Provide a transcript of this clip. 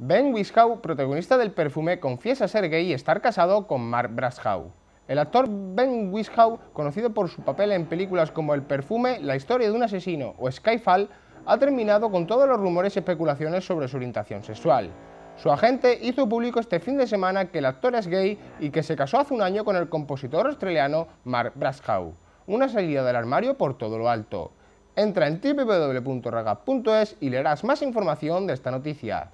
Ben Whishaw, protagonista del perfume, confiesa ser gay y estar casado con Mark Brashaw. El actor Ben Whishaw, conocido por su papel en películas como El perfume, La historia de un asesino o Skyfall, ha terminado con todos los rumores y especulaciones sobre su orientación sexual. Su agente hizo público este fin de semana que el actor es gay y que se casó hace un año con el compositor australiano Mark Brashaw. Una salida del armario por todo lo alto. Entra en www.ragap.es y leerás más información de esta noticia.